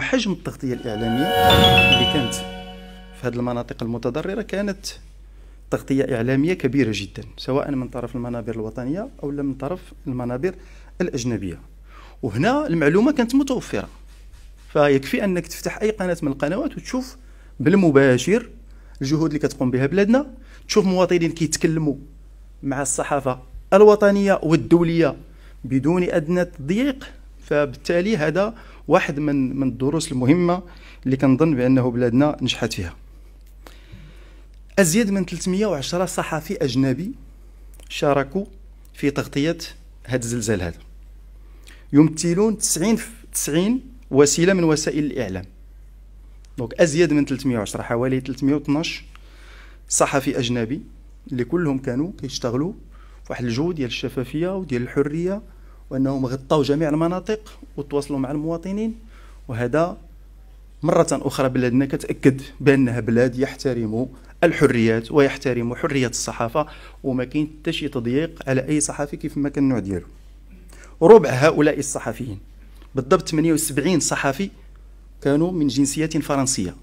حجم التغطية الإعلامية اللي كانت في هذه المناطق المتضررة كانت تغطية إعلامية كبيرة جدا سواء من طرف المنابر الوطنية أو من طرف المنابر الأجنبية وهنا المعلومة كانت متوفرة فيكفي أنك تفتح أي قناة من القنوات وتشوف بالمباشر الجهود اللي كتقوم بها بلادنا تشوف مواطنين كيتكلموا مع الصحافة الوطنية والدولية بدون أدنى تضييق فبالتالي هذا واحد من من الدروس المهمه اللي كنظن بانه بلادنا نجحت فيها ازيد من 310 صحفي اجنبي شاركوا في تغطيه هذا الزلزال هذا يمثلون 90 90 وسيله من وسائل الاعلام دونك ازيد من 310 حوالي 312 صحفي اجنبي اللي كلهم كانوا كيشتغلوا واحد الجو ديال الشفافيه وديال الحريه وانهم غطاو جميع المناطق وتواصلوا مع المواطنين وهذا مرة أخرى بلادنا كتأكد بأنها بلاد يحترم الحريات ويحترم حرية الصحافة وما كاين حتى شي تضييق على أي صحفي كيف ما كان النوع ديالو ربع هؤلاء الصحفيين بالضبط 78 صحفي كانوا من جنسية فرنسية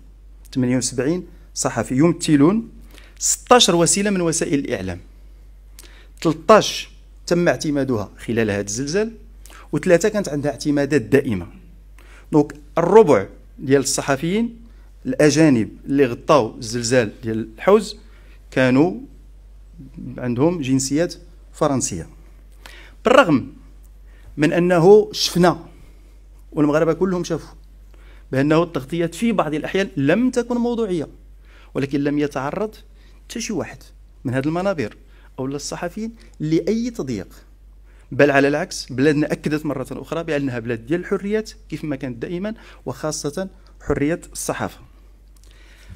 78 صحفي يمثلون 16 وسيلة من وسائل الإعلام 13 تم اعتمادها خلال هذا الزلزال وثلاثه كانت عندها اعتمادات دائمه دونك الربع ديال الصحفيين الاجانب اللي غطاو الزلزال ديال الحوز كانوا عندهم جنسيات فرنسيه بالرغم من انه شفنا والمغاربه كلهم شافوا بانه التغطيات في بعض الاحيان لم تكن موضوعيه ولكن لم يتعرض حتى شي واحد من هذه المنابر أو للصحفيين لأي تضييق بل على العكس بلادنا أكدت مرة أخرى بأنها بلاد ديال الحريات كيف ما كانت دائما وخاصة حرية الصحافة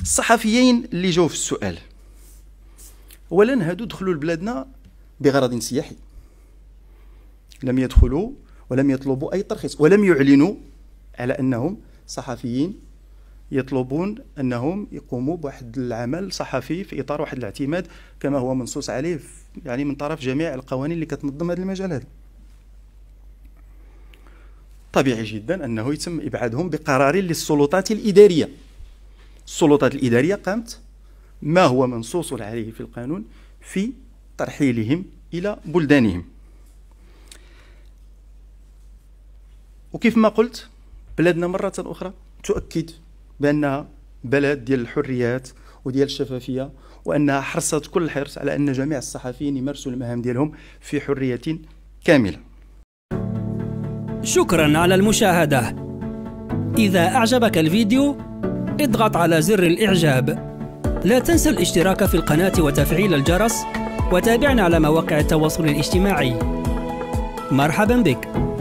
الصحفيين اللي جاوا في السؤال اولا هادو دخلوا لبلادنا بغرض سياحي لم يدخلوا ولم يطلبوا اي ترخيص ولم يعلنوا على انهم صحفيين يطلبون انهم يقوموا بواحد العمل صحفي في اطار واحد الاعتماد كما هو منصوص عليه يعني من طرف جميع القوانين اللي كتنظم هذا المجال هذا طبيعي جدا انه يتم ابعادهم بقرار للسلطات الاداريه السلطات الاداريه قامت ما هو منصوص عليه في القانون في ترحيلهم الى بلدانهم وكيف ما قلت بلادنا مره اخرى تؤكد بانها بلد ديال الحريات وديال الشفافيه وانها حرصت كل الحرص على ان جميع الصحفيين يمارسوا المهام ديالهم في حريه كامله. شكرا على المشاهده. اذا اعجبك الفيديو اضغط على زر الاعجاب. لا تنسى الاشتراك في القناه وتفعيل الجرس وتابعنا على مواقع التواصل الاجتماعي. مرحبا بك.